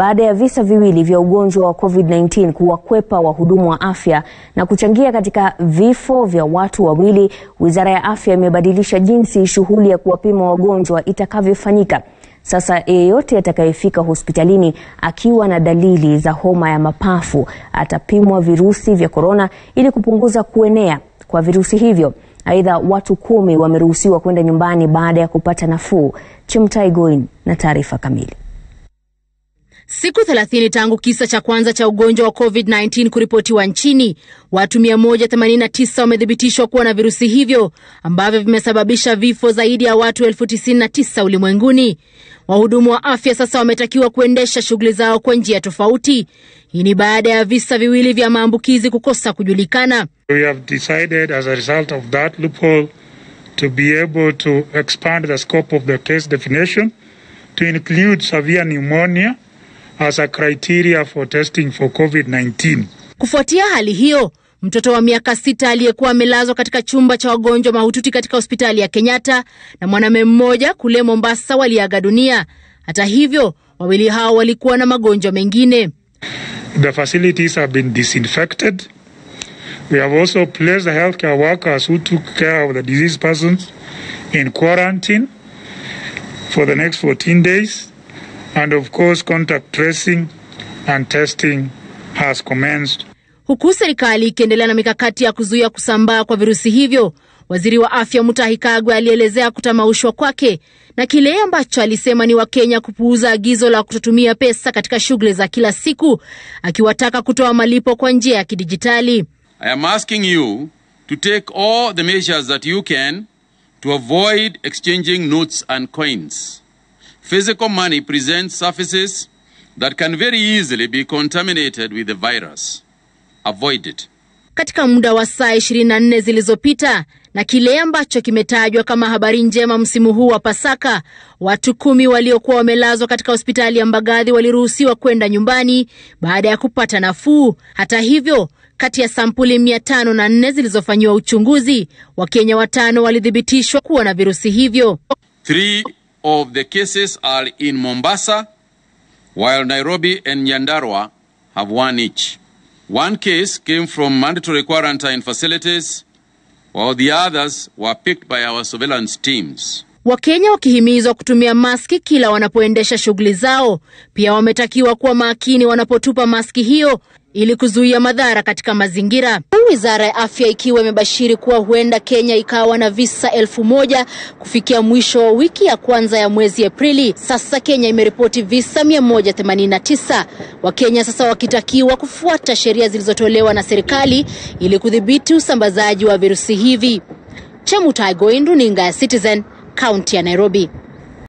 baada ya visa viwili vya ugonjwa wa COVID-19 kuwakwepa wahudumu wa afya na kuchangia katika vifo vya watu wawili, Wizara ya Afya imebadilisha jinsi shughuli ya kuwapima wagonjwa itakavyofanyika. Sasa yeyote atakayefika hospitalini akiwa na dalili za homa ya mapafu atapimwa virusi vya korona ili kupunguza kuenea kwa virusi hivyo. Aidha, watu kumi wameruhusiwa kwenda nyumbani baada ya kupata nafuu. Chimtai Goin na taarifa kamili. Siku 30 tangu kisa cha kwanza cha ugonjwa wa COVID-19 kuripotiwa nchini, watu 189 wamethibitishwa kuwa na virusi hivyo ambavyo vimesababisha vifo zaidi ya watu elfu 99 ulimwenguni. Wahudumu wa afya sasa wametakiwa kuendesha shughuli zao kwa njia tofauti. Hii ni baada ya visa viwili vya maambukizi kukosa kujulikana. We have decided as a result of that loophole to be able to expand the scope of the case definition to include severe pneumonia as a criteria for testing for COVID-19. Kufuatia hali hiyo, mtoto wa miaka sita aliyekuwa amelazwa katika chumba cha wagonjwa mahututi katika hospitali ya Kenyatta na mwanamume mmoja kule Mombasa waliaga dunia. Hata hivyo, wawili hao walikuwa na magonjwa mengine. The facilities have been disinfected. We have also placed the healthcare workers who took care of the diseased persons in quarantine for the next 14 days. And of course, contact tracing and testing has commenced. Huku serikali ikiendelea na mikakati ya kuzuia kusambaa kwa virusi hivyo, waziri wa afya Mutahi Kagwe alielezea kutamaushwa kwake na kile ambacho alisema ni Wakenya kupuuza agizo la kutotumia pesa katika shughuli za kila siku, akiwataka kutoa malipo kwa njia ya kidijitali. I am asking you to take all the measures that you can to avoid exchanging notes and coins. Physical money presents surfaces that can very easily be contaminated with the virus. Avoid it. Katika muda wa saa 24 zilizopita na kile ambacho kimetajwa kama habari njema msimu huu wa Pasaka, watu kumi waliokuwa wamelazwa katika hospitali ya Mbagathi waliruhusiwa kwenda nyumbani baada ya kupata nafuu. Hata hivyo, kati ya sampuli mia tano na nne zilizofanyiwa uchunguzi, Wakenya watano walithibitishwa kuwa na virusi hivyo. Three of the cases are in Mombasa, while Nairobi and Nyandarua have one each. One case came from mandatory quarantine facilities, while the others were picked by our surveillance teams. Wakenya wakihimizwa kutumia maski kila wanapoendesha shughuli zao. Pia wametakiwa kuwa makini wanapotupa maski hiyo ili kuzuia madhara katika mazingira. Wizara ya afya ikiwa imebashiri kuwa huenda Kenya ikawa na visa elfu moja kufikia mwisho wa wiki ya kwanza ya mwezi Aprili. Sasa Kenya imeripoti visa 189, Wakenya sasa wakitakiwa kufuata sheria zilizotolewa na serikali ili kudhibiti usambazaji wa virusi hivi. Chemutai Goindu, ninga ya Citizen, kaunti ya Nairobi.